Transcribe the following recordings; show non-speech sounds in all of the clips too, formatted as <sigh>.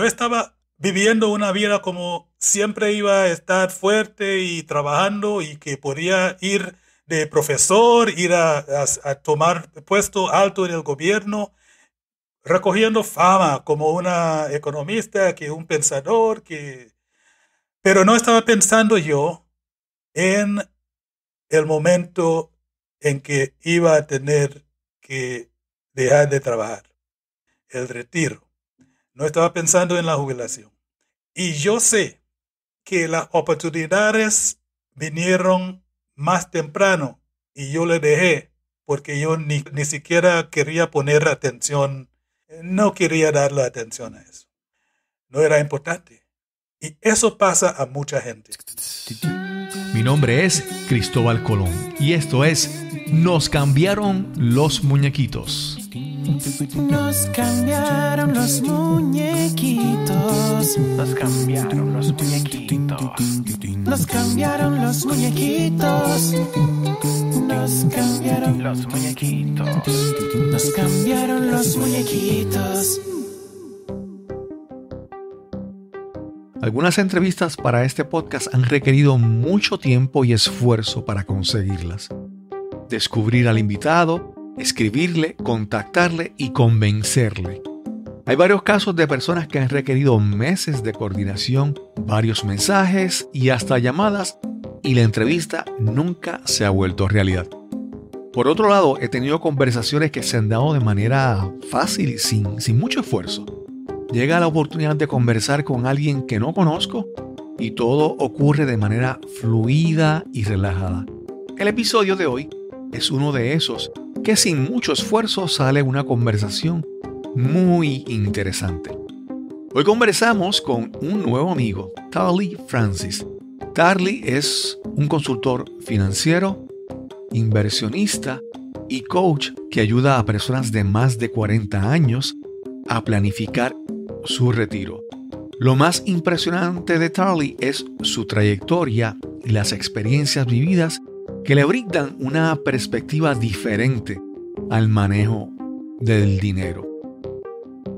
Yo estaba viviendo una vida como siempre iba a estar fuerte y trabajando y que podía ir de profesor, ir a, tomar puesto alto en el gobierno, recogiendo fama como una economista, que un pensador, que... Pero no estaba pensando yo en el momento en que iba a tener que dejar de trabajar, el retiro. No estaba pensando en la jubilación. Y yo sé que las oportunidades vinieron más temprano y yo le dejé porque yo ni, ni siquiera quería poner atención, no quería darle atención a eso. No era importante. Y eso pasa a mucha gente. Mi nombre es Cristóbal Colón y esto es Nos cambiaron los muñequitos. Nos cambiaron los muñequitos. Nos cambiaron los muñequitos. Nos cambiaron los muñequitos. Nos cambiaron los muñequitos. Nos cambiaron los muñequitos. Algunas entrevistas para este podcast han requerido mucho tiempo y esfuerzo para conseguirlas. Descubrir al invitado, escribirle, contactarle y convencerle. Hay varios casos de personas que han requerido meses de coordinación, varios mensajes y hasta llamadas y la entrevista nunca se ha vuelto realidad. Por otro lado, he tenido conversaciones que se han dado de manera fácil y sin, sin mucho esfuerzo. Llega la oportunidad de conversar con alguien que no conozco y todo ocurre de manera fluida y relajada. El episodio de hoy es uno de esos que sin mucho esfuerzo sale una conversación muy interesante. Hoy conversamos con un nuevo amigo, Tarly Francis. Tarly es un consultor financiero, inversionista y coach que ayuda a personas de más de 40 años a planificar su retiro. Lo más impresionante de Tarly es su trayectoria y las experiencias vividas que le brindan una perspectiva diferente al manejo del dinero.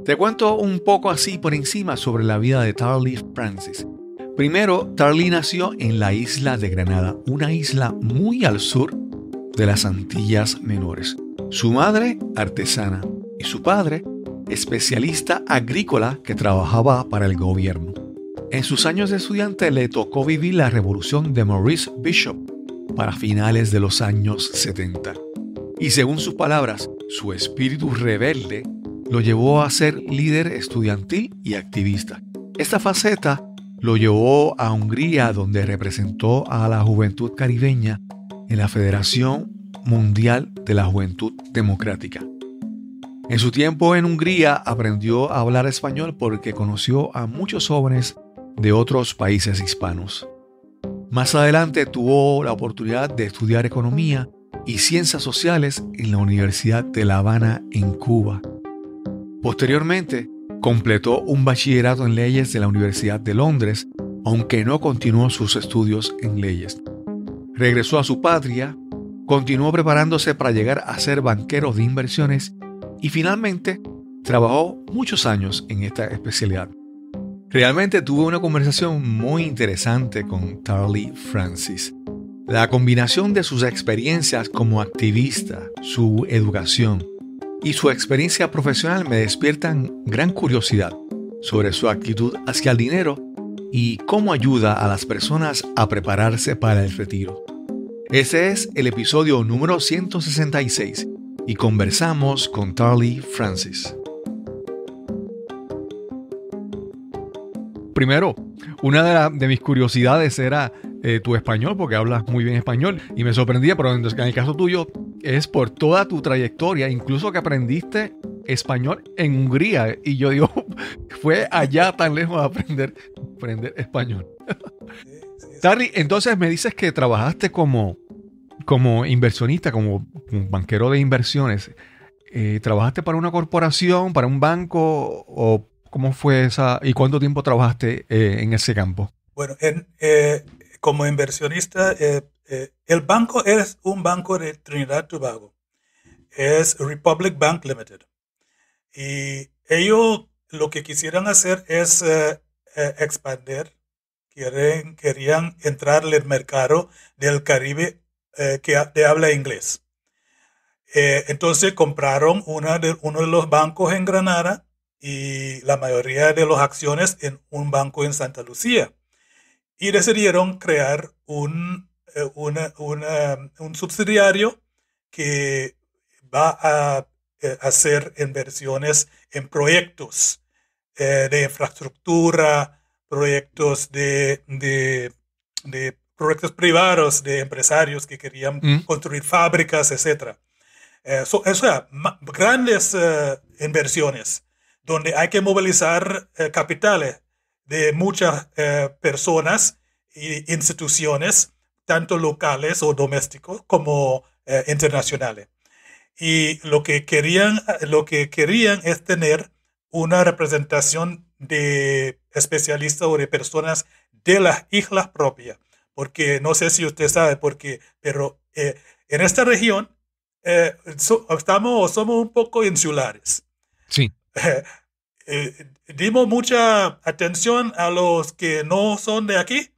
Te cuento un poco así por encima sobre la vida de Tarly Francis. Primero, Tarly nació en la isla de Granada, una isla muy al sur de las Antillas Menores. Su madre, artesana, y su padre, especialista agrícola que trabajaba para el gobierno. En sus años de estudiante le tocó vivir la revolución de Maurice Bishop, para finales de los años 70. Y según sus palabras, su espíritu rebelde lo llevó a ser líder estudiantil y activista. Esta faceta lo llevó a Hungría, donde representó a la juventud caribeña en la Federación Mundial de la Juventud Democrática. En su tiempo en Hungría aprendió a hablar español porque conoció a muchos jóvenes de otros países hispanos. Más adelante tuvo la oportunidad de estudiar economía y ciencias sociales en la Universidad de La Habana, en Cuba. Posteriormente, completó un bachillerato en leyes de la Universidad de Londres, aunque no continuó sus estudios en leyes. Regresó a su patria, continuó preparándose para llegar a ser banquero de inversiones y finalmente trabajó muchos años en esta especialidad. Realmente tuve una conversación muy interesante con Tarly Francis. La combinación de sus experiencias como activista, su educación y su experiencia profesional me despiertan gran curiosidad sobre su actitud hacia el dinero y cómo ayuda a las personas a prepararse para el retiro. Ese es el episodio número 166 y conversamos con Tarly Francis. Primero, una de, mis curiosidades era eh, tu español, porque hablas muy bien español, y me sorprendía, pero en el caso tuyo es por toda tu trayectoria, incluso que aprendiste español en Hungría, y yo digo, <laughs> fue allá tan lejos de aprender, español. Tari, entonces me dices que trabajaste como, como inversionista, como banquero de inversiones. Eh, ¿Trabajaste para una corporación, para un banco o ¿Cómo fue esa y cuánto tiempo trabajaste eh, en ese campo? Bueno, eh, como inversionista, eh, el banco es un banco de Trinidad y Tobago. Es Republic Bank Limited. Y ellos lo que quisieran hacer es expandir. Quieren, querían entrar en el mercado del Caribe que habla inglés. entonces compraron uno de los bancos en Granada y la mayoría de las acciones en un banco en Santa Lucía. Y decidieron crear un, eh, un subsidiario que va a eh, hacer inversiones en proyectos eh, de infraestructura, proyectos de, proyectos privados de empresarios que querían mm. construir fábricas, etc. o grandes inversiones donde hay que movilizar eh, capitales de muchas eh, personas e instituciones, tanto locales o domésticos como eh, internacionales. Y lo que, querían, lo que querían es tener una representación de especialistas o de personas de las islas propias, porque no sé si usted sabe, por qué, pero en esta región estamos, somos un poco insulares. Sí. <laughs> Eh, dimos mucha atención a los que no son de aquí,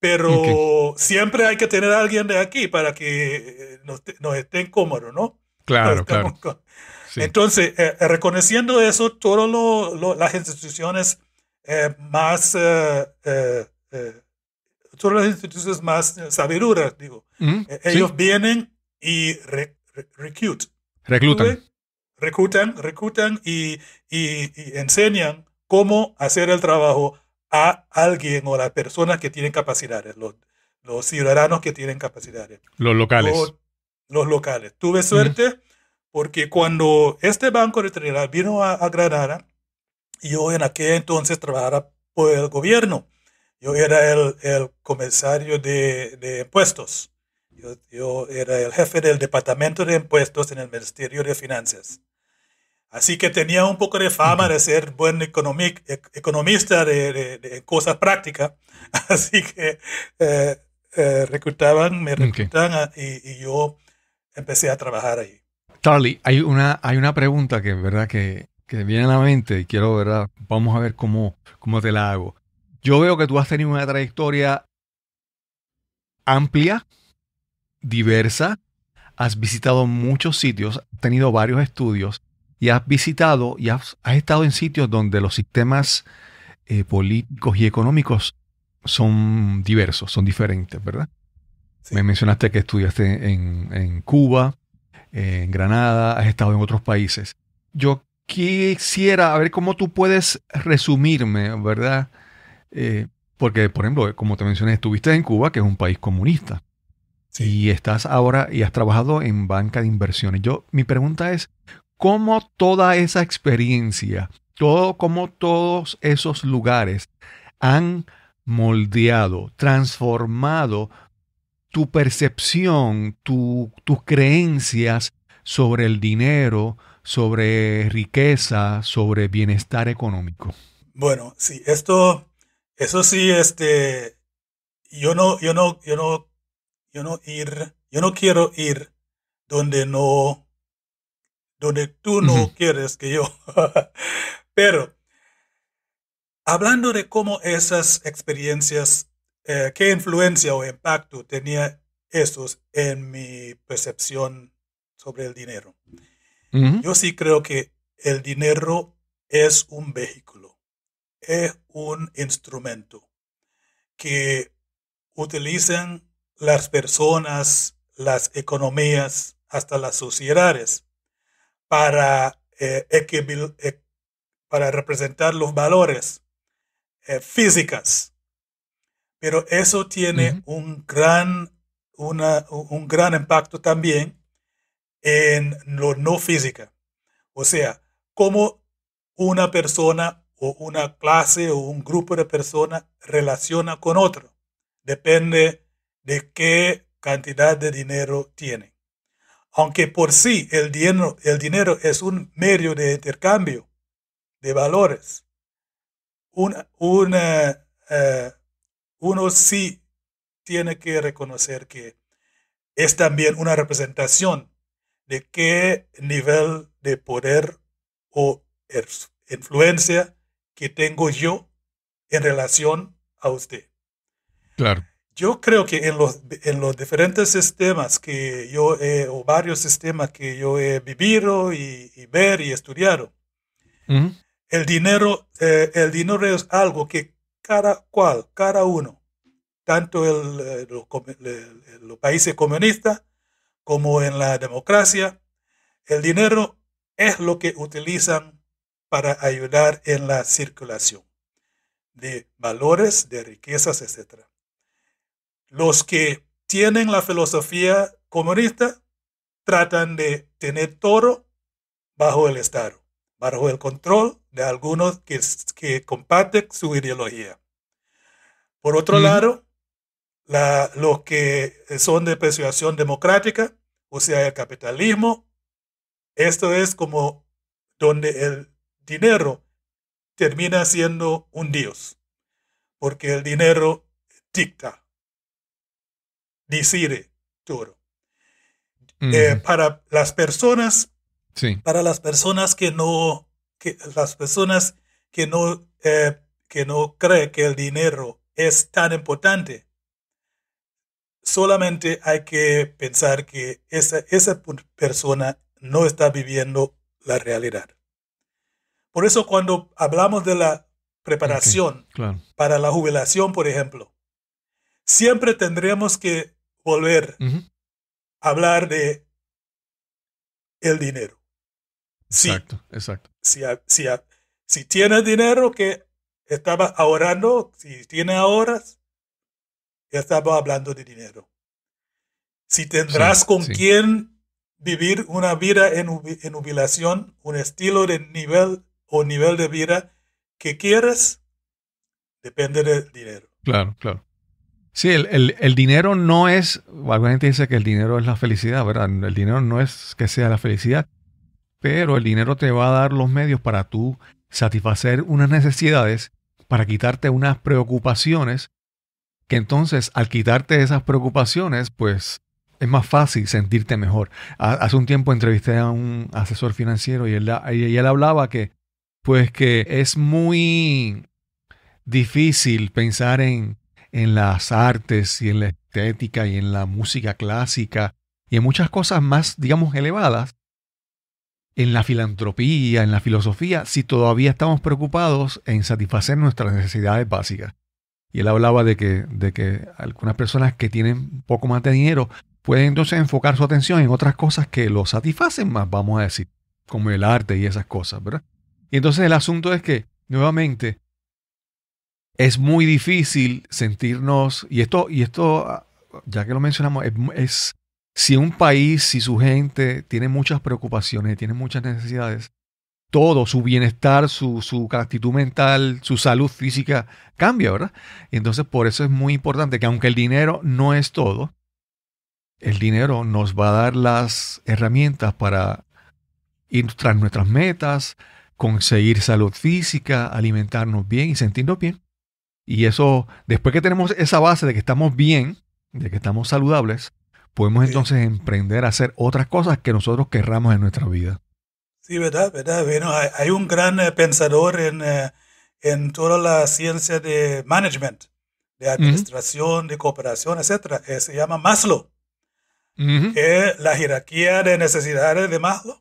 pero siempre hay que tener a alguien de aquí para que eh, nos, estén cómodos, ¿no? Claro, claro. Entonces, eh, reconociendo eso, todas las instituciones más, todas las instituciones más sabiduras, digo, ellos vienen y reclutan reclutan, reclutan y, enseñan cómo hacer el trabajo a alguien o a las personas que tienen capacidades, los, ciudadanos que tienen capacidades. Los locales. Los, locales. Tuve suerte porque cuando este Banco de Trinidad vino a, Granada, yo en aquel entonces trabajaba por el gobierno. Yo era el, el comisario de, impuestos. Yo, yo, era el jefe del departamento de impuestos en el Ministerio de Finanzas. Así que tenía un poco de fama de ser buen economic, economista de, cosas prácticas. <laughs> Así que eh, eh, reclutaban, me reclutaban y, yo empecé a trabajar ahí. Charlie, hay una, hay una pregunta que, ¿verdad? Que, que viene a la mente y quiero, ¿verdad? Vamos a ver cómo, cómo te la hago. Yo veo que tú has tenido una trayectoria amplia, diversa, has visitado muchos sitios, has tenido varios estudios y has visitado y has, estado en sitios donde los sistemas eh, políticos y económicos son diversos, son diferentes, ¿verdad? Me mencionaste que estudiaste en, Cuba, en Granada, has estado en otros países. Yo quisiera a ver cómo tú puedes resumirme, ¿verdad? Eh, porque, por ejemplo, como te mencioné, estuviste en Cuba, que es un país comunista. Y estás ahora y has trabajado en banca de inversiones. Yo, mi pregunta es, cómo toda esa experiencia, todo como todos esos lugares han moldeado, transformado tu percepción, tus creencias sobre el dinero, sobre riqueza, sobre bienestar económico. Bueno, sí, esto, eso sí, este, yo no, yo no, yo no, yo no ir, yo no quiero ir donde no donde tú no quieres que yo. <laughs> Pero, hablando de cómo esas experiencias, eh, qué influencia o impacto tenía esos en mi percepción sobre el dinero. Yo sí creo que el dinero es un vehículo, es un instrumento que utilizan las personas, las economías, hasta las sociedades para, eh, eh, para representar los valores eh, físicas. Pero eso tiene un, gran, un gran impacto también en lo no física. O sea, cómo una persona o una clase o un grupo de personas relaciona con otro. Depende de qué cantidad de dinero tienen. Aunque por sí el dinero, el dinero es un medio de intercambio de valores, eh, eh, uno sí tiene que reconocer que es también una representación de qué nivel de poder o influencia que tengo yo en relación a usted. Claro yo creo que en los, diferentes sistemas que yo, he, o varios sistemas que yo he vivido y, ver y estudiado, el, dinero, eh, el dinero es algo que cada cual, cada uno, tanto en eh, los, países comunistas como en la democracia, el dinero es lo que utilizan para ayudar en la circulación de valores, de riquezas, etc. Los que tienen la filosofía comunista tratan de tener todo bajo el Estado, bajo el control de algunos que, comparten su ideología. Por otro lado, los que son de persuasión democrática, o sea, el capitalismo, esto es como donde el dinero termina siendo un dios, porque el dinero dicta decir todo. Eh, para las personas, para las personas que no, que, las personas que no, eh, que no cree que el dinero es tan importante, solamente hay que pensar que esa, esa persona no está viviendo la realidad. Por eso cuando hablamos de la preparación para la jubilación, por ejemplo, siempre tendremos que volver a hablar de el dinero. Sí, exacto, exacto. Si, tienes dinero que estabas ahorrando, si tienes ahorras, ya estamos hablando de dinero. Si tendrás con quién vivir una vida en, en jubilación, un estilo de nivel o nivel de vida que quieras, depende del dinero. Claro, claro. Sí, el, dinero no es, alguna gente dice que el dinero es la felicidad, ¿verdad? El dinero no es que sea la felicidad, pero el dinero te va a dar los medios para tú satisfacer unas necesidades, para quitarte unas preocupaciones, que entonces al quitarte esas preocupaciones, pues es más fácil sentirte mejor. Hace un tiempo entrevisté a un asesor financiero y él, y él hablaba que, pues que es muy difícil pensar en en las artes y en la estética y en la música clásica y en muchas cosas más, digamos, elevadas, en la filantropía, en la filosofía, si todavía estamos preocupados en satisfacer nuestras necesidades básicas. Y él hablaba de que, de que algunas personas que tienen poco más de dinero pueden entonces enfocar su atención en otras cosas que lo satisfacen más, vamos a decir, como el arte y esas cosas, ¿verdad? Y entonces el asunto es que, nuevamente, es muy difícil sentirnos, y esto, y esto ya que lo mencionamos, es, si un país, si su gente tiene muchas preocupaciones, tiene muchas necesidades, todo, su bienestar, su, su, actitud mental, su salud física cambia, ¿verdad? Y entonces por eso es muy importante que aunque el dinero no es todo, el dinero nos va a dar las herramientas para ir tras nuestras metas, conseguir salud física, alimentarnos bien y sentirnos bien. Y eso, después que tenemos esa base de que estamos bien, de que estamos saludables, podemos entonces emprender a hacer otras cosas que nosotros querramos en nuestra vida. Sí, verdad, verdad. Bueno, hay, un gran eh, pensador en, eh, en, toda la ciencia de management, de administración, de cooperación, etc. se llama Maslow. la jerarquía de necesidades de Maslow.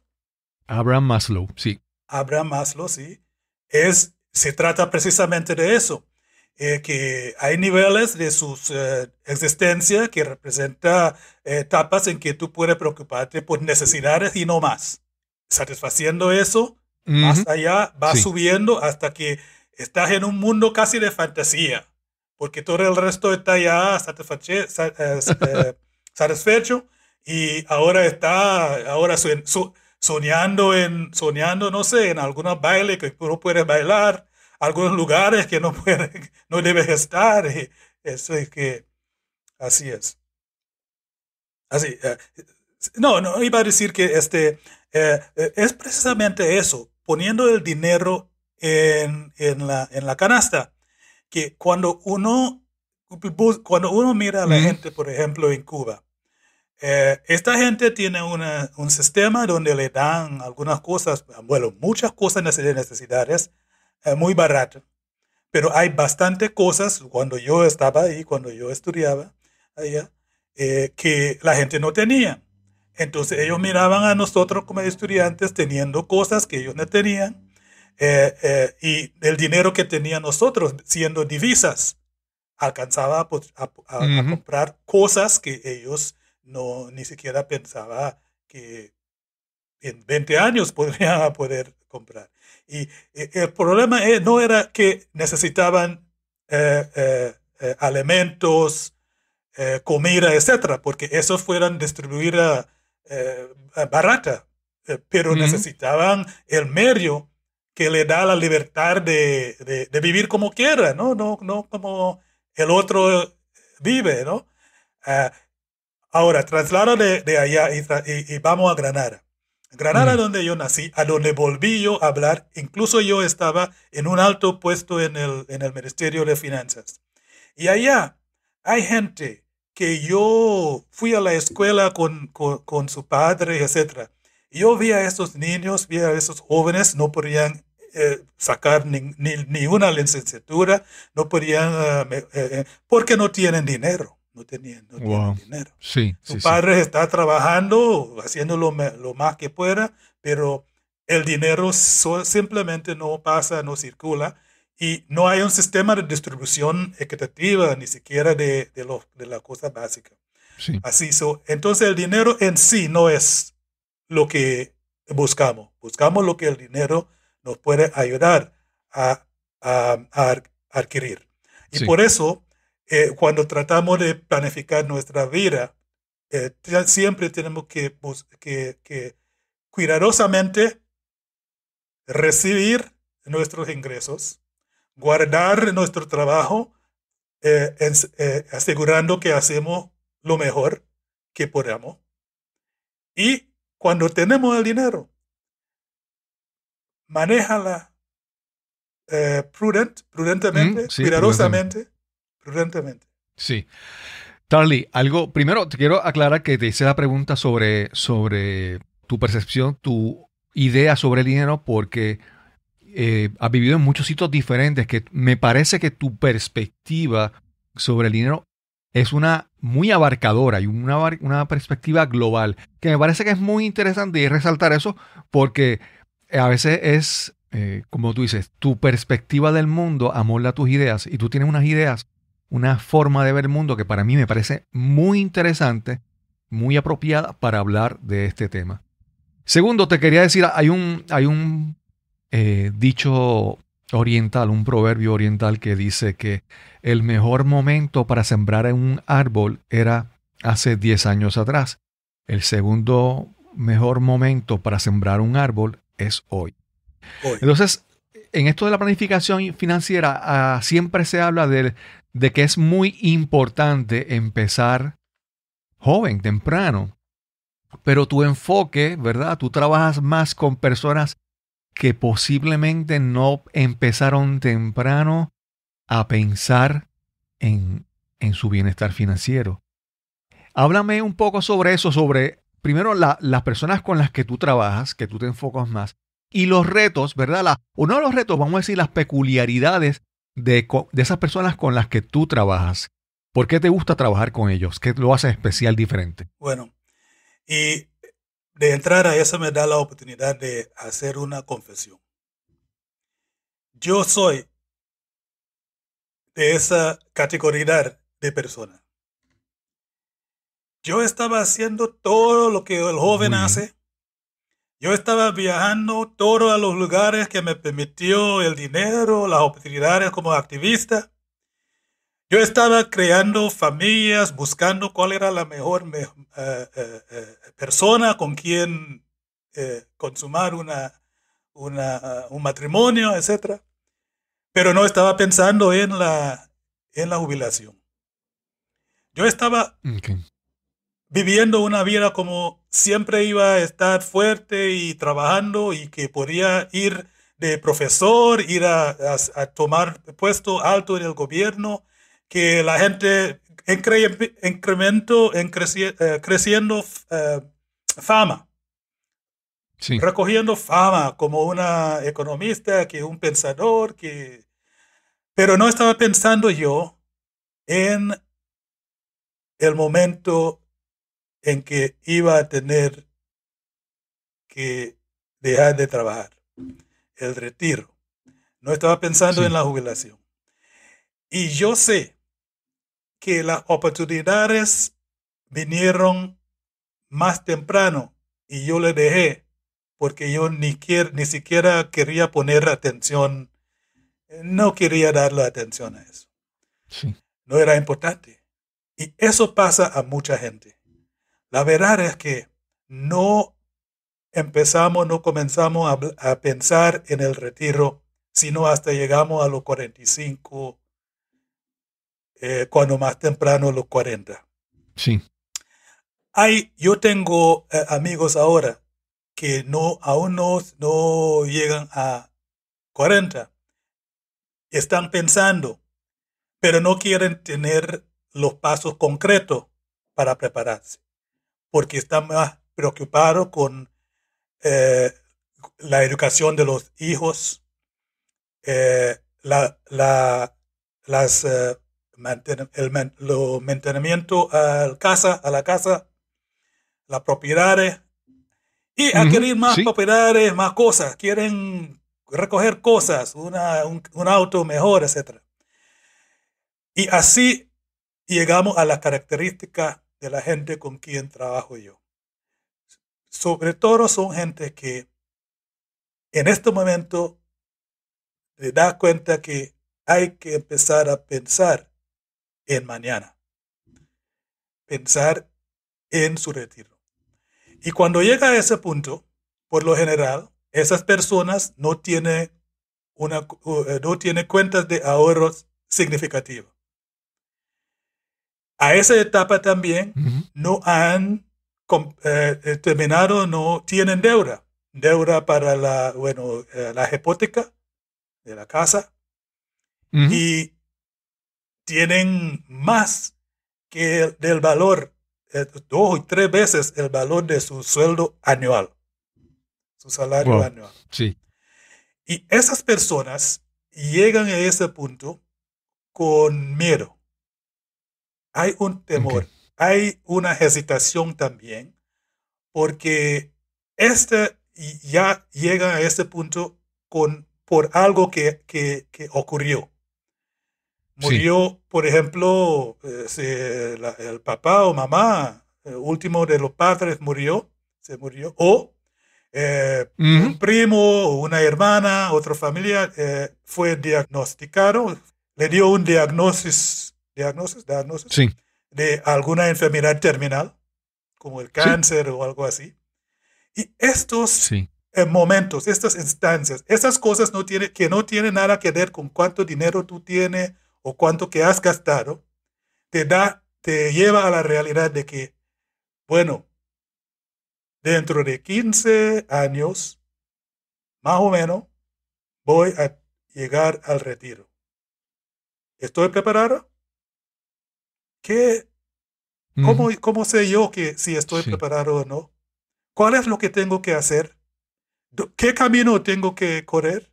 Abraham Maslow, sí. Abraham Maslow, sí. Es, se trata precisamente de eso eh, que hay niveles de su eh, existencia que representa eh, etapas en que tú puedes preocuparte por necesidades y no más. Satisfaciendo eso, más allá, va subiendo hasta que estás en un mundo casi de fantasía, porque todo el resto está ya <laughs> satisfecho y ahora está, ahora soñando en, soñando, no sé, en alguna baile que uno puedes bailar algunos lugares que no, puede, <laughs> no debes estar. Eh, eso es que, así es. Así, eh, no, no, iba a decir que este, eh, es precisamente eso, poniendo el dinero en, en, la, en la canasta, que cuando uno, cuando uno mira a la gente, por ejemplo, en Cuba, esta gente tiene una, un sistema donde le dan algunas cosas, bueno, muchas cosas necesidades, eh, muy barato. Pero hay bastante cosas cuando yo estaba ahí, cuando yo estudiaba allá, eh, que la gente no tenía. Entonces ellos miraban a nosotros como estudiantes teniendo cosas que ellos no tenían eh, y el dinero que tenían nosotros siendo divisas alcanzaba pues, a, comprar cosas que ellos no ni siquiera pensaba que en 20 años <laughs> podrían poder comprar. Y eh, el problema eh, no era que necesitaban eh, alimentos, comida, etcétera, porque esos fueran distribuidas barata, pero necesitaban el medio que le da la libertad de, vivir como quiera, ¿no? No, no como el otro vive, ¿no? Ah, ahora, traslada de, allá y, vamos a Granada. Granada, mm. donde yo nací, a donde volví yo a hablar, incluso yo estaba en un alto puesto en el, Ministerio de Finanzas. Y allá hay gente que yo fui a la escuela con, su padre, etc. Yo vi a esos niños, vi a esos jóvenes, no podían eh, sacar ni, una licenciatura, no podían, eh, eh, porque no tienen dinero no tenía dinero. Sí, Su padre está trabajando, haciendo lo, más que pueda, pero el dinero simplemente no pasa, no circula y no hay un sistema de distribución equitativa, ni siquiera de, de, de la cosa básica. Así, entonces el dinero en sí no es lo que buscamos. Buscamos lo que el dinero nos puede ayudar a, adquirir. Y por eso eh, cuando tratamos de planificar nuestra vida, eh, siempre tenemos que, que, cuidadosamente recibir nuestros ingresos, guardar nuestro trabajo, eh, asegurando que hacemos lo mejor que podamos. Y cuando tenemos el dinero, manéjala eh, prudent, mm, prudentemente, cuidadosamente, Sí. Charlie, algo, primero te quiero aclarar que te hice la pregunta sobre, sobre tu percepción, tu idea sobre el dinero, porque eh, has vivido en muchos sitios diferentes, que me parece que tu perspectiva sobre el dinero es una muy abarcadora y una, una perspectiva global, que me parece que es muy interesante y resaltar eso, porque a veces es, eh, como tú dices, tu perspectiva del mundo amolda tus ideas y tú tienes unas ideas una forma de ver el mundo que para mí me parece muy interesante, muy apropiada para hablar de este tema. Segundo, te quería decir, hay un, hay un eh, dicho oriental, un proverbio oriental que dice que el mejor momento para sembrar un árbol era hace 10 años atrás. El segundo mejor momento para sembrar un árbol es hoy. hoy. Entonces, en esto de la planificación financiera ah, siempre se habla de, que es muy importante empezar joven, temprano. Pero tu enfoque, ¿verdad? Tú trabajas más con personas que posiblemente no empezaron temprano a pensar en, en su bienestar financiero. Háblame un poco sobre eso, sobre primero las personas con las que tú trabajas, que tú te enfocas más, y los retos, ¿verdad? uno de los retos, vamos a decir, las peculiaridades de, de esas personas con las que tú trabajas. ¿Por qué te gusta trabajar con ellos? ¿Qué lo hace especial, diferente? Bueno, y de entrar a eso me da la oportunidad de hacer una confesión. Yo soy de esa categoría de personas. Yo estaba haciendo todo lo que el joven hace, yo estaba viajando todos a los lugares que me permitió el dinero, las oportunidades como activista. Yo estaba creando familias, buscando cuál era la mejor eh, eh, eh, persona con quien consumar una, un matrimonio, etc. Pero no estaba pensando en la, en la jubilación. Yo estaba viviendo una vida como siempre iba a estar fuerte y trabajando y que podía ir de profesor, ir a, tomar puesto alto en el gobierno, que la gente incrementó incremento, eh, creciendo eh, fama. Recogiendo fama como una economista, que un pensador, que... Pero no estaba pensando yo en el momento en que iba a tener que dejar de trabajar, el retiro. No estaba pensando en la jubilación. Y yo sé que las oportunidades vinieron más temprano y yo le dejé porque yo ni, ni siquiera quería poner atención, no quería darle atención a eso. No era importante. Y eso pasa a mucha gente. La verdad es que no empezamos, no comenzamos a, pensar en el retiro, sino hasta llegamos a los 45, eh, cuando más temprano los 40. Sí. Hay, yo tengo eh, amigos ahora que no, aún no llegan a 40. Están pensando, pero no quieren tener los pasos concretos para prepararse porque están más preocupado con eh, la educación de los hijos, eh, la, las, eh, el, mantenimiento a, casa, a la casa, las propiedades, y adquirir más propiedades, más cosas, quieren recoger cosas, un, auto mejor, etc. Y así llegamos a las características de la gente con quien trabajo yo. Sobre todo son gente que en este momento le da cuenta que hay que empezar a pensar en mañana, pensar en su retiro. Y cuando llega a ese punto, por lo general, esas personas no tienen, una, eh, no tienen cuentas de ahorros significativas a esa etapa también no han eh, eh, terminado, no tienen deuda. Deuda para la, bueno, eh, la hipoteca de la casa. Y tienen más que del valor, dos y tres veces el valor de su sueldo anual. Su salario anual. Sí. Y esas personas llegan a ese punto con miedo hay un temor, hay una hesitación también, porque este ya llega a este punto con, por algo que, ocurrió. Murió, por ejemplo, este, el papá o mamá, último de los padres murió, se murió, o eh, un primo, una hermana, otra familiar eh, fue diagnosticado, le dio un diagnóstico diagnosis, diagnosis de alguna enfermedad terminal, como el cáncer o algo así. Y estos eh, momentos, estas instancias, esas cosas no tiene, que no tienen nada que ver con cuánto dinero tú tienes o cuánto que has gastado, te, da, te lleva a la realidad de que, bueno, dentro de 15 años, más o menos, voy a llegar al retiro. ¿Estoy preparado? cómo, sé yo que si estoy preparado o no? ¿Cuál es lo que tengo que hacer? ¿Qué camino tengo que correr?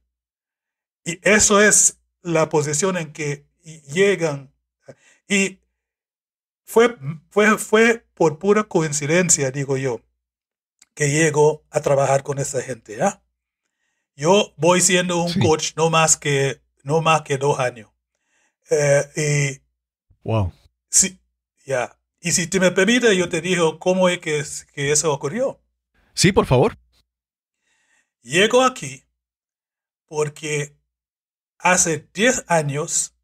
Y eso es la posición en que llegan. Y fue, fue, fue por pura coincidencia, digo yo, que llego a trabajar con esa gente. Yo voy siendo un coach no más que, no más que dos años. Eh, wow. Sí, ya. Y si te me permite, yo te digo cómo es que, eso ocurrió. Sí, por favor. Llego aquí porque hace 10 años,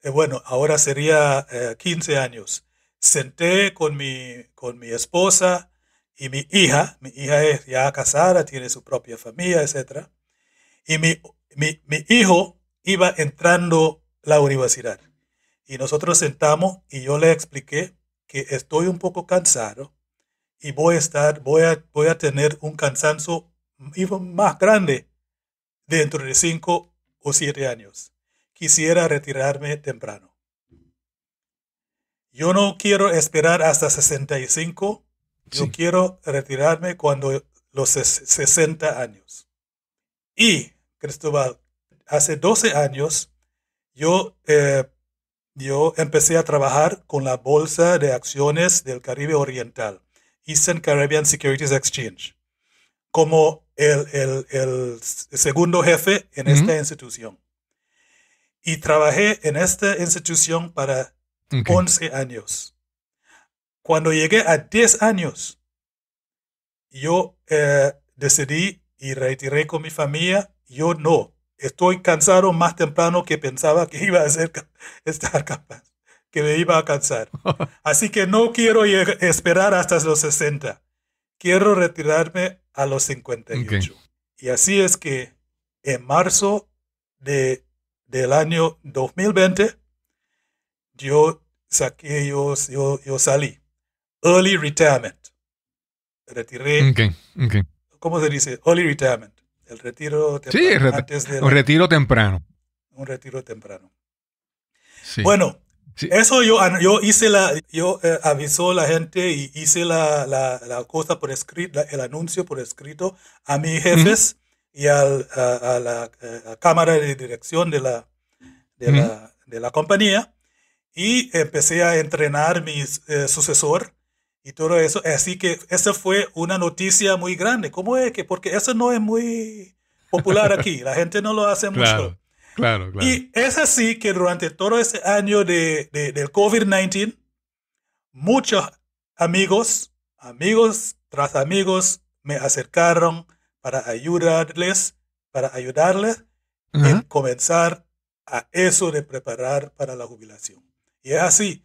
eh, bueno, ahora sería 15 eh, años, senté con mi, con mi esposa y mi hija, mi hija es ya casada, tiene su propia familia, etc. Y mi, mi hijo iba entrando a la universidad. Y nosotros sentamos y yo le expliqué que estoy un poco cansado y voy a estar, voy a, voy a tener un cansancio más grande dentro de cinco o siete años. Quisiera retirarme temprano. Yo no quiero esperar hasta 65. Yo quiero retirarme cuando los 60 años. Y, Cristóbal, hace 12 años yo eh, yo empecé a trabajar con la Bolsa de Acciones del Caribe Oriental, Eastern Caribbean Securities Exchange, como el, segundo jefe en esta institución. Y trabajé en esta institución para 11 años. Cuando llegué a 10 años, yo eh, decidí y retiré con mi familia, yo no Estoy cansado más temprano que pensaba que iba a ser, <laughs> estar capaz, que me iba a cansar. <laughs> Así que no quiero eh, esperar hasta los 60. Quiero retirarme a los 58. Y así es que en marzo de, del año 2020, yo saqué, yo, yo, salí. Early retirement. Retiré. ¿Cómo se dice? Early retirement el retiro temprano. Sí, un retiro temprano. Un retiro temprano. Bueno, eso yo, yo hice la, yo eh, avisó a la gente y hice la, cosa por escrito, el anuncio por escrito a mis jefes y a, la eh, cámara de dirección de la, de, la, compañía y empecé a entrenar mi eh, sucesor y todo eso. Así que esa fue una noticia muy grande. ¿Cómo es que? Porque eso no es muy popular aquí. La gente no lo hace <laughs> mucho. Claro, claro. Y es así que durante todo ese año de, del COVID-19, muchos amigos, amigos tras amigos, me acercaron para ayudarles, para ayudarles en comenzar a eso de preparar para la jubilación. Y es así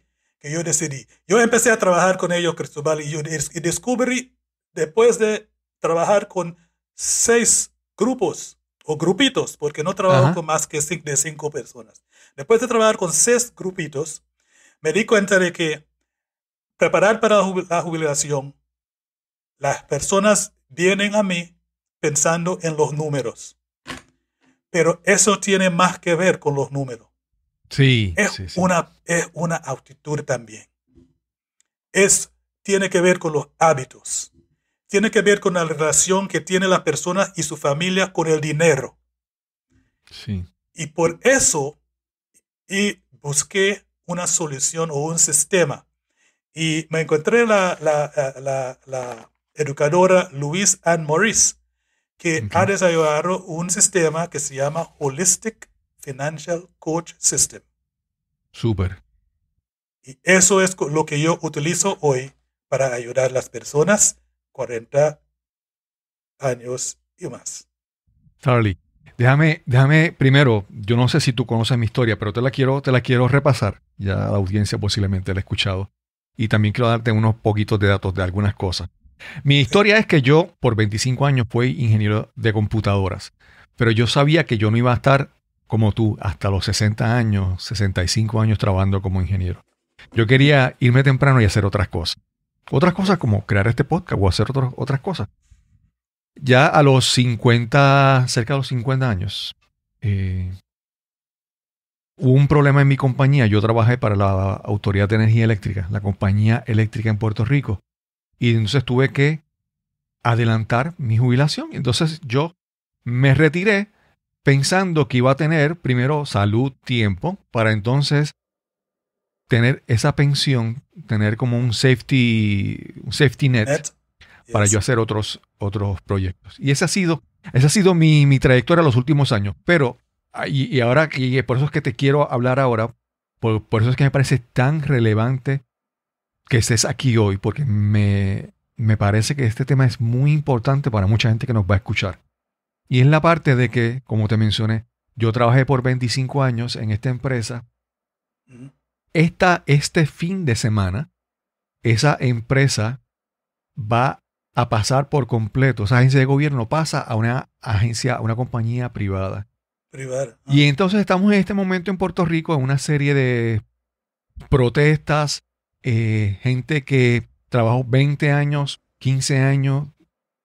yo decidí. Yo empecé a trabajar con ellos, Cristobal, y, yo, y descubrí, después de trabajar con seis grupos o grupitos, porque no trabajo con más que de cinco personas. Después de trabajar con seis grupitos, me di cuenta de que preparar para la jubilación, las personas vienen a mí pensando en los números. Pero eso tiene más que ver con los números es, Una, una actitud también. Es, tiene que ver con los hábitos. Tiene que ver con la relación que tiene la persona y su familia con el dinero. Sí. Y por eso y busqué una solución o un sistema. Y me encontré la, la, educadora Louise Ann Morris, que ha desarrollado un sistema que se llama Holistic Financial Coach System. Súper. Y eso es lo que yo utilizo hoy para ayudar a las personas 40 años y más. Charlie, déjame, déjame primero, yo no sé si tú conoces mi historia, pero te la quiero, te la quiero repasar. Ya la audiencia posiblemente la ha escuchado. Y también quiero darte unos poquitos de datos de algunas cosas. Mi historia es que yo por 25 años fui ingeniero de computadoras, pero yo sabía que yo no iba a estar como tú hasta los 60 años, 65 años trabajando como ingeniero. Yo quería irme temprano y hacer otras cosas. Otras cosas como crear este podcast o hacer otras cosas. Ya a los 50, cerca de los 50 años, eh, hubo un problema en mi compañía. Yo trabajé para la Autoridad de Energía Eléctrica, la compañía eléctrica en Puerto Rico. Y entonces tuve que adelantar mi jubilación. Entonces yo me retiré pensando que iba a tener primero salud, tiempo, para entonces tener esa pensión, tener como un safety, un safety net, para yo hacer otros, otros proyectos. Y esa ha sido, ha sido mi, trayectoria los últimos años. Pero, y, ahora, y por eso es que te quiero hablar ahora, por, eso es que me parece tan relevante que estés aquí hoy, porque me, me parece que este tema es muy importante para mucha gente que nos va a escuchar. Y es la parte de que, como te mencioné, yo trabajé por 25 años en esta empresa. Esta, este fin de semana, esa empresa va a pasar por completo, esa agencia de gobierno pasa a una agencia, a una compañía privada. Privada. Ah. Y entonces estamos en este momento en Puerto Rico en una serie de protestas, eh, gente que trabajó 20 años, 15 años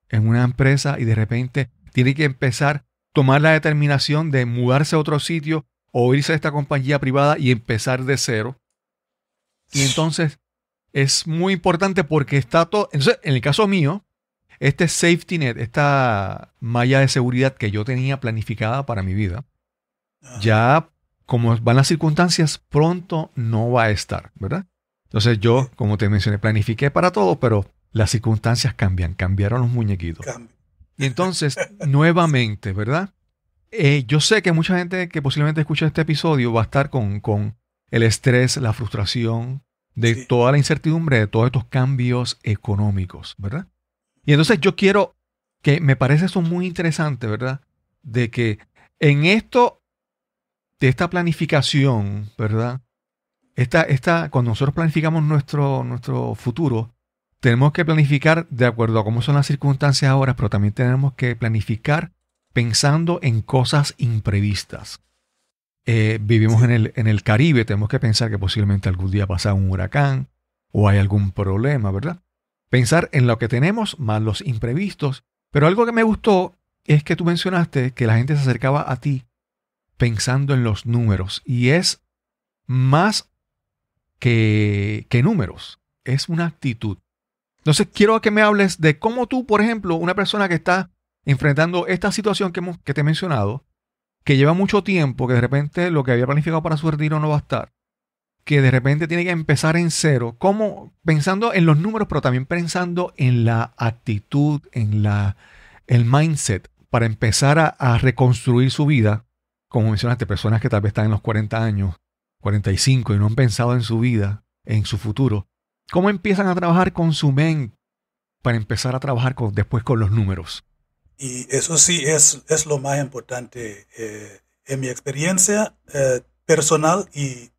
en una empresa y de repente tiene que empezar tomar la determinación de mudarse a otro sitio o irse a esta compañía privada y empezar de cero. Y entonces es muy importante porque está todo. Entonces, en el caso mío, este safety net, esta malla de seguridad que yo tenía planificada para mi vida, ya como van las circunstancias, pronto no va a estar, ¿verdad? Entonces yo, como te mencioné, planifiqué para todo, pero las circunstancias cambian, cambiaron los muñequitos. Y entonces, nuevamente, ¿verdad? Eh, yo sé que mucha gente que posiblemente escucha este episodio va a estar con, el estrés, la frustración, de toda la incertidumbre, de todos estos cambios económicos, ¿verdad? Y entonces yo quiero, que me parece eso muy interesante, ¿verdad? De que en esto, de esta planificación, ¿verdad? Esta, esta, cuando nosotros planificamos nuestro, nuestro futuro, tenemos que planificar de acuerdo a cómo son las circunstancias ahora, pero también tenemos que planificar pensando en cosas imprevistas. Eh, vivimos en el, Caribe, tenemos que pensar que posiblemente algún día pasa un huracán o hay algún problema, ¿verdad? Pensar en lo que tenemos más los imprevistos. Pero algo que me gustó es que tú mencionaste que la gente se acercaba a ti pensando en los números y es más que números, es una actitud. Entonces quiero que me hables de cómo tú, por ejemplo, una persona que está enfrentando esta situación que, que te he mencionado, que lleva mucho tiempo, que de repente lo que había planificado para su retiro no va a estar, que de repente tiene que empezar en cero, como pensando en los números, pero también pensando en la actitud, en la, el mindset, para empezar a reconstruir su vida, como mencionaste, personas que tal vez están en los 40 años, 45 y no han pensado en su vida, en su futuro, ¿Cómo empiezan a trabajar con su mente para empezar a trabajar después con los números? Y eso sí es, es lo más importante eh, en mi experiencia eh, personal y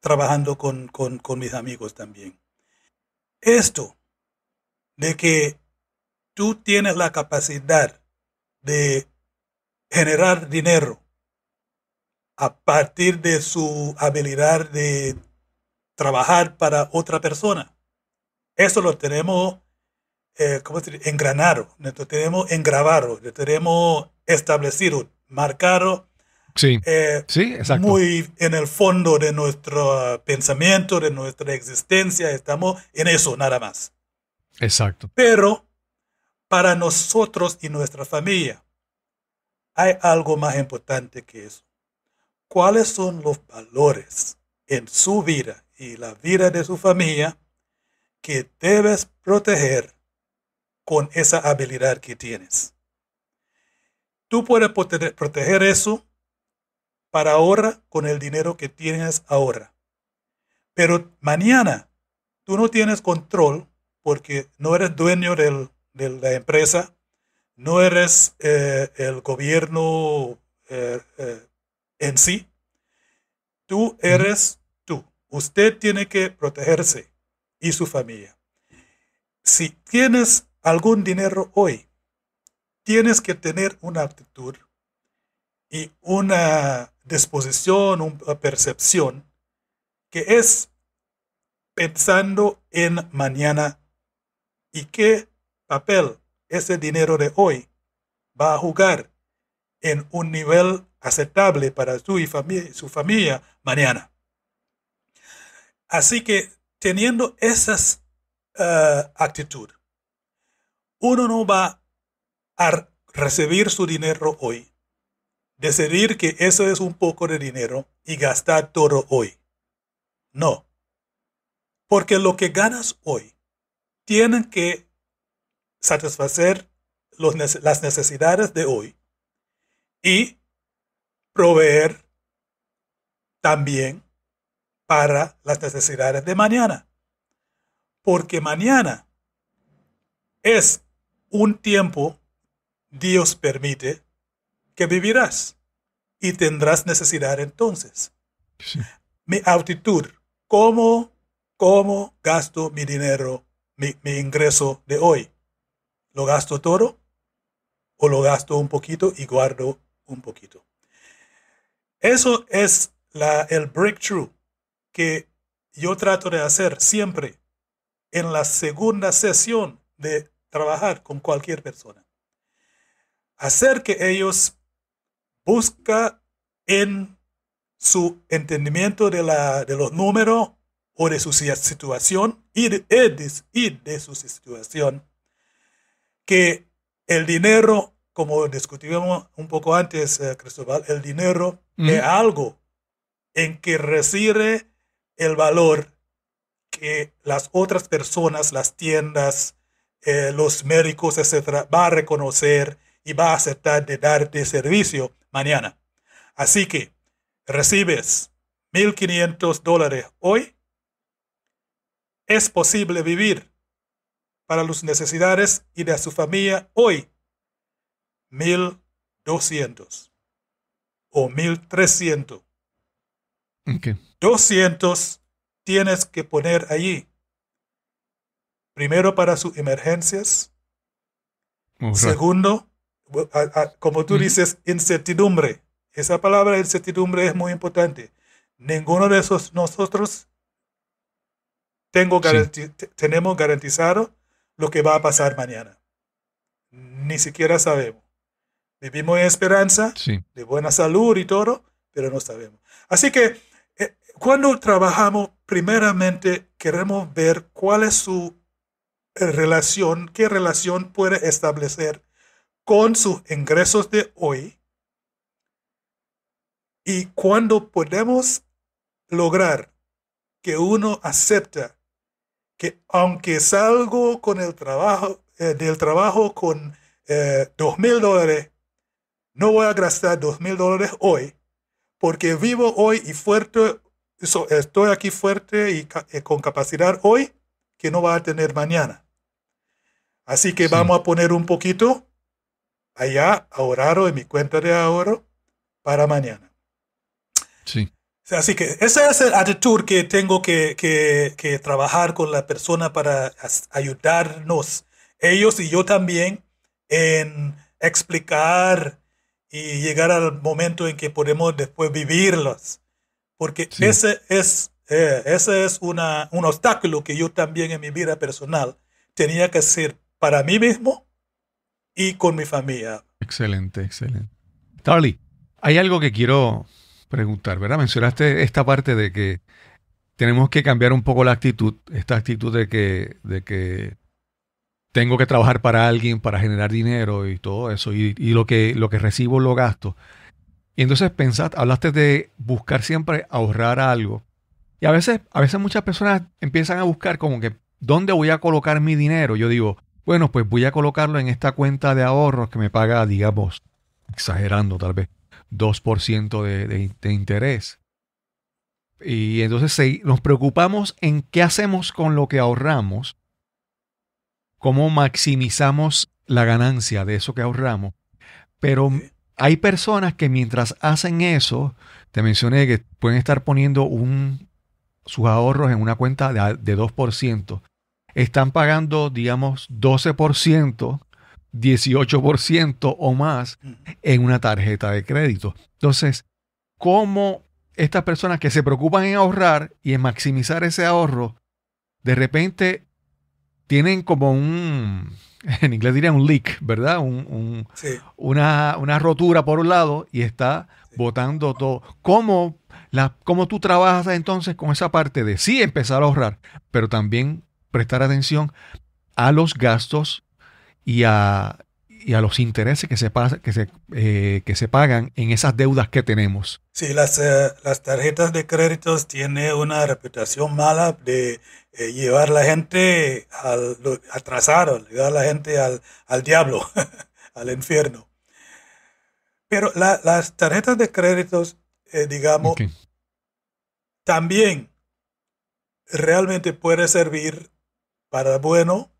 trabajando con mis amigos también. Esto de que tú tienes la capacidad de generar dinero a partir de su habilidad de trabajar para otra persona. Eso lo tenemos eh, ¿cómo se engranado, lo tenemos engravado, lo tenemos establecido, marcado. Sí, eh, sí, exacto. Muy en el fondo de nuestro ah, pensamiento, de nuestra existencia, estamos en eso nada más. Exacto. Pero para nosotros y nuestra familia hay algo más importante que eso. ¿Cuáles son los valores en su vida y la vida de su familia que debes proteger con esa habilidad que tienes. Tú puedes proteger eso para ahora con el dinero que tienes ahora. Pero mañana tú no tienes control porque no eres dueño de la empresa, no eres eh, el gobierno eh, eh, en sí. Tú eres tú. Usted tiene que protegerse y su familia. Si tienes algún dinero hoy, tienes que tener una actitud y una disposición, una percepción que es pensando en mañana y qué papel ese dinero de hoy va a jugar en un nivel aceptable para su, y su familia mañana. Así que teniendo esas actitudes, eh, actitud, uno no va a recibir su dinero hoy, decidir que eso es un poco de dinero y gastar todo hoy. No. Porque lo que ganas hoy tiene que satisfacer las necesidades de hoy y proveer también para las necesidades de mañana. Porque mañana es un tiempo, Dios permite, que vivirás y tendrás necesidad entonces. Mi actitud, ¿cómo, ¿cómo gasto mi dinero, mi, ingreso de hoy? ¿Lo gasto todo o lo gasto un poquito y guardo un poquito? Eso es la, el breakthrough que yo trato de hacer siempre en la segunda sesión de trabajar con cualquier persona. Hacer que ellos busquen en su entendimiento de, la, de los números o de su situación y de, su situación, que el dinero, como discutimos un poco antes, eh, Cristóbal, el dinero es algo en que reside el valor que las otras personas, las tiendas, eh, los médicos, etcétera, va a reconocer y va a aceptar de darte servicio mañana. Así que recibes 1.500 dólares hoy. Es posible vivir para sus necesidades y de su familia hoy 1.200 o 1.300 Okay. 200 tienes que poner allí. Primero para sus emergencias. Oh, Segundo, como tú dices, incertidumbre. Esa palabra incertidumbre es muy importante. Ninguno de esos nosotros tengo tenemos garantizado lo que va a pasar mañana. Ni siquiera sabemos. Vivimos en esperanza, de buena salud y todo, pero no sabemos. Así que cuando trabajamos, primeramente queremos ver cuál es su eh, relación, qué relación puede establecer con sus ingresos de hoy. Y cuando podemos lograr que uno acepta que aunque salgo con el trabajo, eh, del trabajo con eh, dos mil dólares, no voy a gastar dos mil dólares hoy, porque vivo hoy y fuerte estoy aquí fuerte y eh, con capacidad hoy que no va a tener mañana. Así que vamos a poner un poquito allá ahorrado en mi cuenta de ahorro para mañana. Sí. Así que esa es la actitud que tengo que, trabajar con la persona para ayudarnos, ellos y yo también, en explicar y llegar al momento en que podemos después vivirlos porque ese es, eh, ese es un obstáculo que yo también en mi vida personal tenía que ser para mí mismo y con mi familia. Excelente, excelente. Tarly, hay algo que quiero preguntar, ¿verdad? Mencionaste esta parte de que tenemos que cambiar un poco la actitud, esta actitud de que, de que tengo que trabajar para alguien para generar dinero y todo eso, y, y lo, que, lo que recibo lo gasto. Y entonces pensad hablaste de buscar siempre ahorrar algo. Y a veces, a veces muchas personas empiezan a buscar como que, ¿dónde voy a colocar mi dinero? Yo digo, bueno, pues voy a colocarlo en esta cuenta de ahorros que me paga, digamos, exagerando tal vez, 2% de, interés. Y entonces nos preocupamos en qué hacemos con lo que ahorramos, cómo maximizamos la ganancia de eso que ahorramos, pero hay personas que mientras hacen eso, te mencioné que pueden estar poniendo sus ahorros en una cuenta de, de 2%. Están pagando, digamos, 12%, 18% o más en una tarjeta de crédito. Entonces, ¿cómo estas personas que se preocupan en ahorrar y en maximizar ese ahorro, de repente tienen como un, <laughs> en inglés diría un leak, ¿verdad? una, rotura por un lado y está botando todo. ¿Cómo, la, ¿Cómo tú trabajas entonces con esa parte de sí empezar a ahorrar, pero también prestar atención a los gastos y a, y a los intereses que se, que, se, eh, que se pagan en esas deudas que tenemos. Sí, las, eh, tarjetas de créditos tienen una reputación mala de eh, llevar la gente al atrasar, llevar la gente al, al diablo, <laughs> al infierno. Pero las tarjetas de créditos, digamos, también realmente puede servir para bueno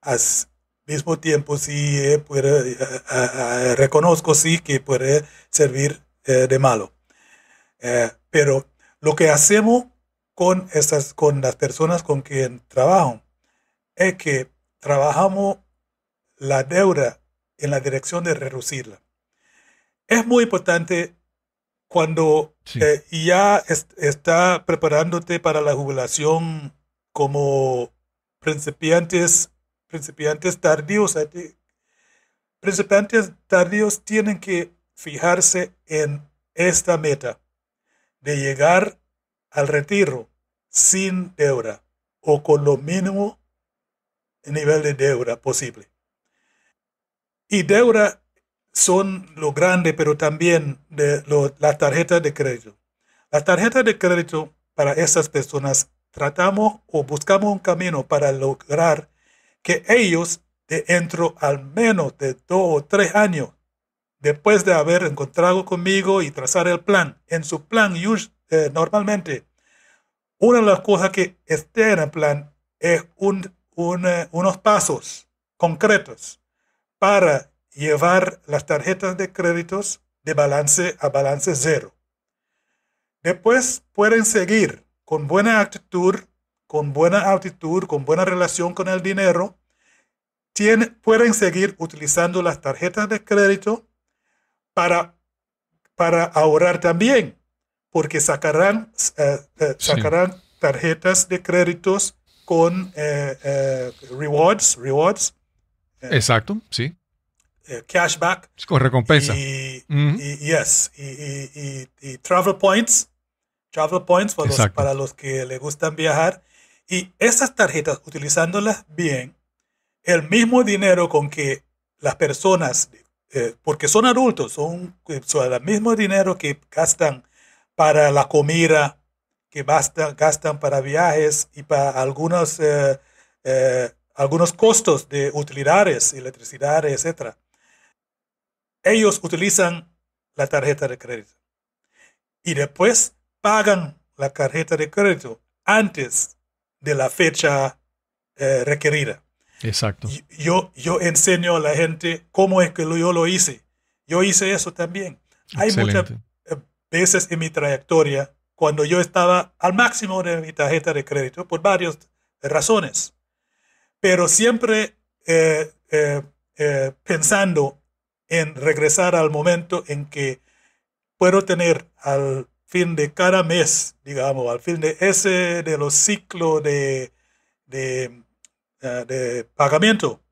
as, mismo tiempo sí eh, puede, eh, reconozco sí que puede servir eh, de malo. pero lo que hacemos con, esas con las personas con quien trabajo es que trabajamos la deuda en la dirección de reducirla. Es muy importante cuando ya está preparándote para la jubilación como principiantes principiantes tardíos, eh, principiantes tardíos tienen que fijarse en esta meta de llegar al retiro sin deuda o con lo mínimo nivel de deuda posible. Y deuda son lo grande, pero también de la tarjeta de crédito. La tarjeta de crédito para estas personas tratamos o buscamos un camino para lograr que ellos, dentro al menos de dos o tres años, después de haber encontrado conmigo y trazar el plan, en su plan, eh, normalmente, una de las cosas que esté en el plan es eh, unos pasos concretos para llevar las tarjetas de créditos de balance a balance cero. Después pueden seguir con buena actitud con buena actitud, con buena relación con el dinero, pueden seguir utilizando las tarjetas de crédito para, para ahorrar también, porque sacarán, eh, eh, sacarán tarjetas de créditos con eh, rewards, rewards. Exacto, sí. cashback. Con recompensa. Y, yes, travel points. Travel points para los, para los que le gustan viajar. Y esas tarjetas, utilizándolas bien, el mismo dinero con que las personas, eh, porque son adultos, eh, son, el mismo dinero que gastan para la comida, que gastan, gastan para viajes y para algunos, eh, algunos costos de utilidades, electricidad, etc. Ellos utilizan la tarjeta de crédito y después pagan la tarjeta de crédito antes de la fecha eh, requerida. Exacto. Yo, yo enseño a la gente cómo es que yo lo hice. Yo hice eso también. Hay muchas veces en mi trayectoria cuando yo estaba al máximo de mi tarjeta de crédito por varias razones, pero siempre eh, eh, pensando en regresar al momento en que puedo tener al fin de cada mes, digamos, al fin de ese de los ciclos de, de, eh, de pagamiento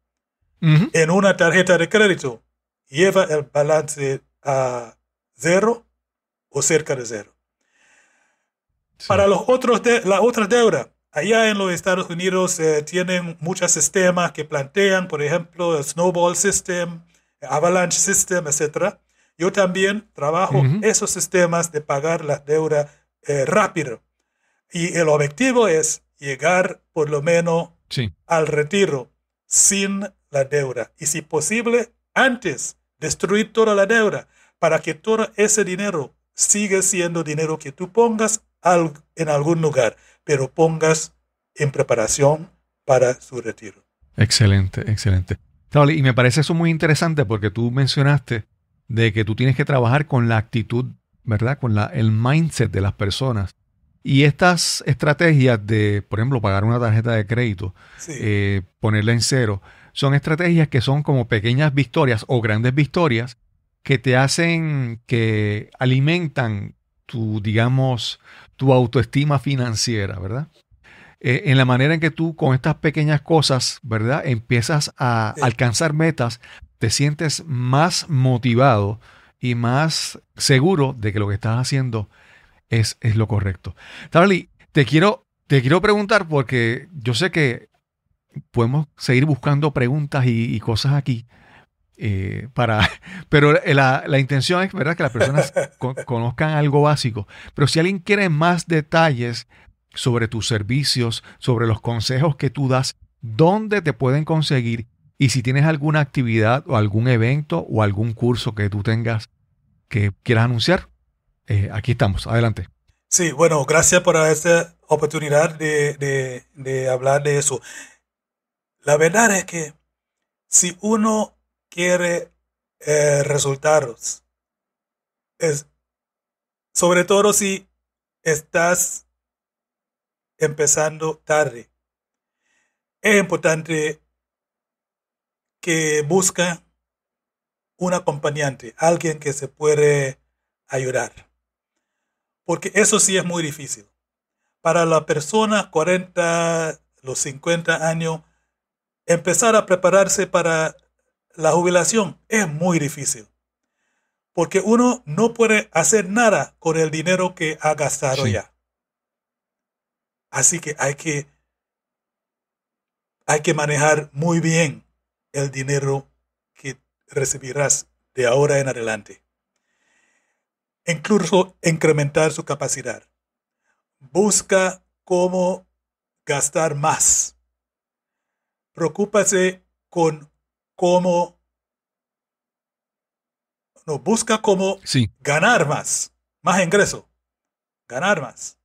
en una tarjeta de crédito, lleva el balance a cero o cerca de cero. Para los otros de, la otra deuda, allá en los Estados Unidos eh, tienen muchos sistemas que plantean, por ejemplo, el Snowball System, Avalanche System, etcétera, yo también trabajo esos sistemas de pagar la deuda eh, rápido. Y el objetivo es llegar por lo menos al retiro sin la deuda. Y si posible, antes, destruir toda la deuda para que todo ese dinero siga siendo dinero que tú pongas en algún lugar, pero pongas en preparación para su retiro. Excelente, excelente. Y me parece eso muy interesante porque tú mencionaste de que tú tienes que trabajar con la actitud, ¿verdad? Con la, el mindset de las personas. Y estas estrategias de, por ejemplo, pagar una tarjeta de crédito, eh, ponerla en cero, son estrategias que son como pequeñas victorias o grandes victorias que te hacen, que alimentan tu, digamos, tu autoestima financiera, ¿verdad? Eh, en la manera en que tú con estas pequeñas cosas, ¿verdad? Empiezas a alcanzar metas te sientes más motivado y más seguro de que lo que estás haciendo es, es lo correcto. Charlie, te quiero, te quiero preguntar porque yo sé que podemos seguir buscando preguntas y, cosas aquí. Eh, para, <laughs> pero la, intención es ¿verdad? que las personas <laughs> conozcan algo básico. Pero si alguien quiere más detalles sobre tus servicios, sobre los consejos que tú das, ¿dónde te pueden conseguir y si tienes alguna actividad o algún evento o algún curso que tú tengas que quieras anunciar, eh, aquí estamos. Adelante. Sí, bueno, gracias por esta oportunidad de, hablar de eso. La verdad es que si uno quiere eh, resultados, sobre todo si estás empezando tarde, es importante que busca un acompañante, alguien que se puede ayudar. Porque eso sí es muy difícil. Para la persona 40, los 50 años, empezar a prepararse para la jubilación es muy difícil. Porque uno no puede hacer nada con el dinero que ha gastado ya. Así que hay que, hay que manejar muy bien el dinero que recibirás de ahora en adelante. Incluso incrementar su capacidad. Busca cómo gastar más. Preocúpase con cómo... No, busca cómo ganar más, más ingreso, ganar más.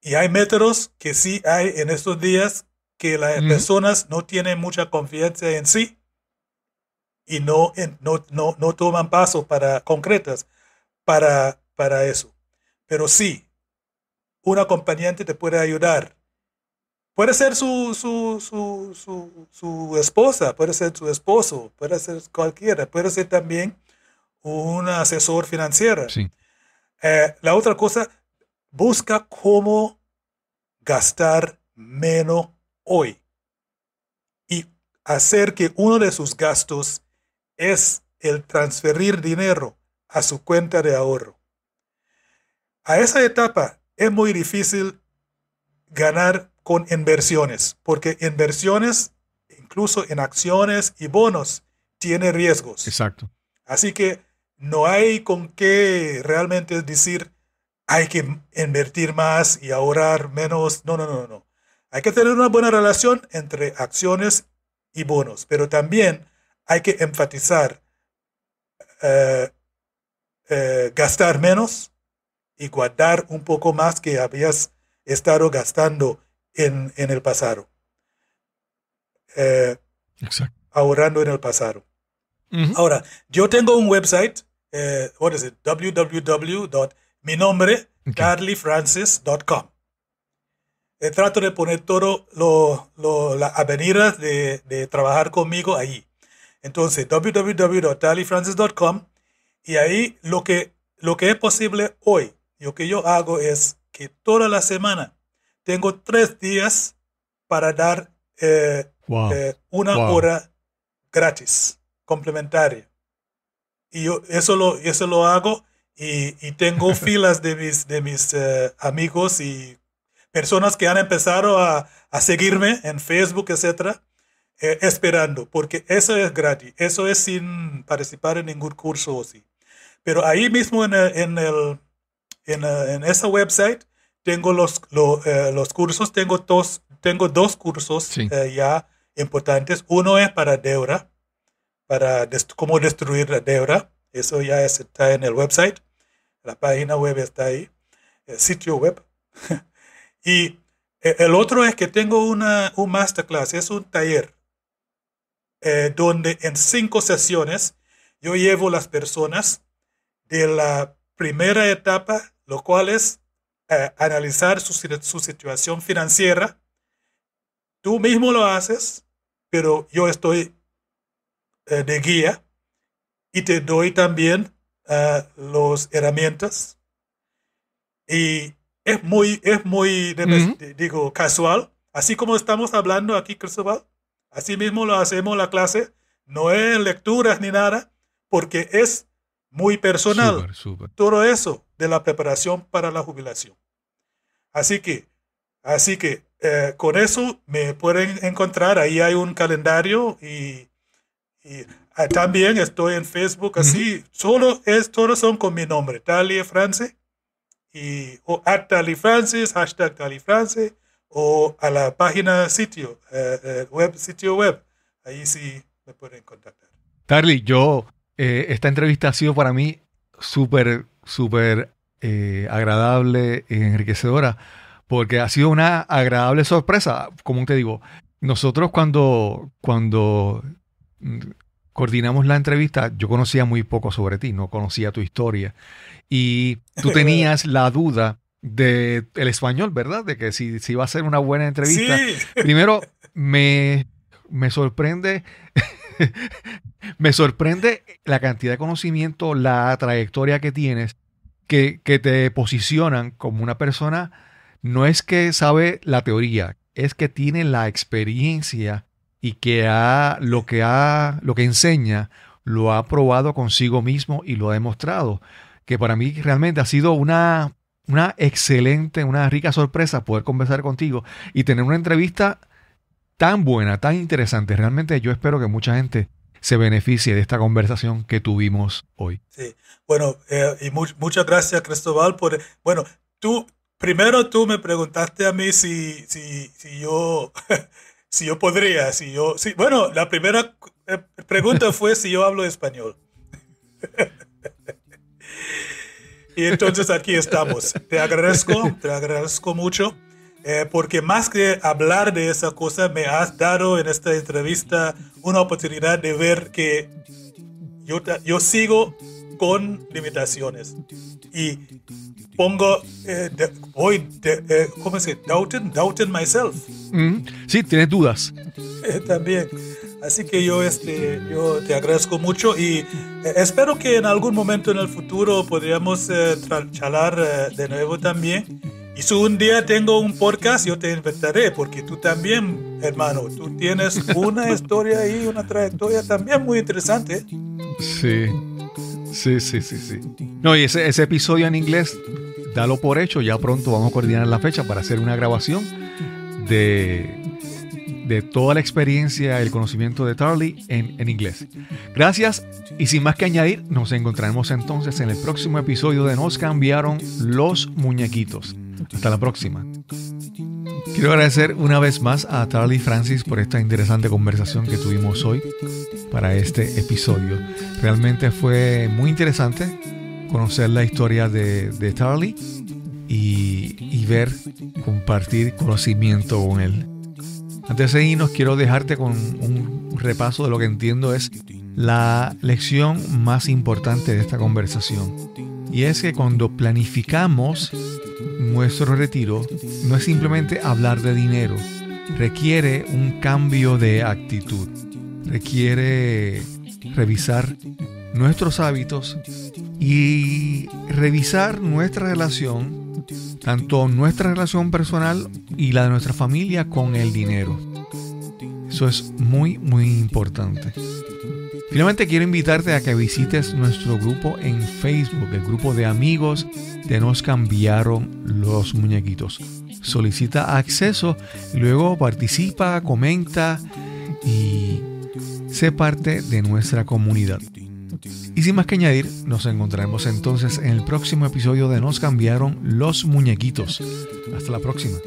Y hay métodos que sí hay en estos días que las personas no tienen mucha confianza en sí y no, no, toman pasos para, concretas para, para eso. Pero sí, un acompañante te puede ayudar. Puede ser su, su, esposa, puede ser su esposo, puede ser cualquiera, puede ser también un asesor financiero. Eh, la otra cosa, busca cómo gastar menos hoy y hacer que uno de sus gastos es el transferir dinero a su cuenta de ahorro. A esa etapa es muy difícil ganar con inversiones, porque inversiones, incluso en acciones y bonos, tiene riesgos. Exacto. Así que no hay con qué realmente decir hay que invertir más y ahorrar menos. No, no, no, no. Hay que tener una buena relación entre acciones y bonos, pero también hay que enfatizar eh, eh, gastar menos y guardar un poco más que habías estado gastando en, el pasado. Eh, ahorrando en el pasado. Ahora, yo tengo un website, eh, what is it? Eh, trato de poner todo las avenidas de, trabajar conmigo ahí. Entonces, www.talifrancis.com y ahí lo que, lo que es posible hoy, lo que yo hago es que toda la semana tengo tres días para dar eh, eh, una hora gratis, complementaria. Y yo eso lo, eso lo hago y, tengo <laughs> filas de mis, de mis amigos y personas que han empezado a, seguirme en Facebook, etcétera, eh, esperando, porque eso es gratis, eso es sin participar en ningún curso o sí. Pero ahí mismo en, eh, el, eh, en, esa website tengo los, los cursos, tengo dos, tengo dos cursos ya importantes. Uno es para Deura, para cómo destruir la Deura, eso ya está en el website, la página web está ahí, el sitio web. <laughs> Y eh, el otro es que tengo una, un masterclass, es un taller, eh, donde en cinco sesiones yo llevo las personas de la primera etapa, lo cual es eh, analizar su, situación financiera. Tú mismo lo haces, pero yo estoy de guía y te doy también ah, las herramientas. Y es muy, es muy, digo, casual. Así como estamos hablando aquí, Cristóbal, así mismo lo hacemos la clase. No es lecturas ni nada, porque es muy personal. Todo eso de la preparación para la jubilación. Así que, así que eh, con eso me pueden encontrar. Ahí hay un calendario y, ah, también estoy en Facebook. Así, solo es, todos son con mi nombre, Talia France o o Tali Francis, hashtag Tali Francis o a la página sitio, eh, eh, web, sitio web. Ahí sí me pueden contactar. Tarly, yo, eh, esta entrevista ha sido para mí súper, súper agradable y enriquecedora, porque ha sido una agradable sorpresa, como te digo. Nosotros cuando, cuando mm, coordinamos la entrevista, yo conocía muy poco sobre ti, no conocía tu historia y <laughs> tú tenías la duda de el español, ¿verdad? De que si, si iba a ser una buena entrevista. <laughs> Primero, me, me sorprende. <laughs> me sorprende la cantidad de conocimiento, la trayectoria que tienes, que, que te posicionan como una persona. No es que sabe la teoría, es que tiene la experiencia y que ha, lo que ha, lo que enseña, lo ha probado consigo mismo y lo ha demostrado que para mí realmente ha sido una, una excelente, una rica sorpresa poder conversar contigo y tener una entrevista tan buena, tan interesante. Realmente yo espero que mucha gente se beneficie de esta conversación que tuvimos hoy. Sí, bueno, eh, y muchas gracias Cristóbal por, bueno, tú, primero tú me preguntaste a mí si, si yo, <laughs> si yo podría, si yo, bueno, la primera eh, pregunta fue si yo hablo español. <laughs> Y entonces aquí estamos. Te agradezco, te agradezco mucho, eh, porque más que hablar de esa cosa, me has dado en esta entrevista una oportunidad de ver que yo, yo sigo con limitaciones. Y pongo, hoy eh, eh, ¿cómo se dice? Doubting, doubting myself. Mm, sí, tienes dudas. también. Así que yo, este, yo te agradezco mucho y eh, espero que en algún momento en el futuro podríamos eh, charlar eh, de nuevo también. Y si un día tengo un podcast, yo te invitaré, porque tú también, hermano, tú tienes una <laughs> historia y una trayectoria también muy interesante. Sí, sí, sí, sí, sí. No, y ese, ese episodio en inglés, dalo por hecho, ya pronto vamos a coordinar la fecha para hacer una grabación de de toda la experiencia, el conocimiento de Tarly en, inglés. Gracias y sin más que añadir, nos encontraremos entonces en el próximo episodio de Nos cambiaron los muñequitos. Hasta la próxima. Quiero agradecer una vez más a Tarly Francis por esta interesante conversación que tuvimos hoy para este episodio. Realmente fue muy interesante conocer la historia de, de Tarly y, y ver, compartir conocimiento con él. Antes de irnos, quiero dejarte con un repaso de lo que entiendo es la lección más importante de esta conversación. Y es que cuando planificamos nuestro retiro, no es simplemente hablar de dinero, requiere un cambio de actitud, requiere revisar nuestros hábitos y revisar nuestra relación tanto nuestra relación personal y la de nuestra familia con el dinero. Eso es muy, muy importante. Finalmente quiero invitarte a que visites nuestro grupo en Facebook, el grupo de amigos de Nos cambiaron los muñequitos. Solicita acceso, luego participa, comenta y sé parte de nuestra comunidad. Y sin más que añadir, nos encontraremos entonces en el próximo episodio de Nos cambiaron los muñequitos. Hasta la próxima.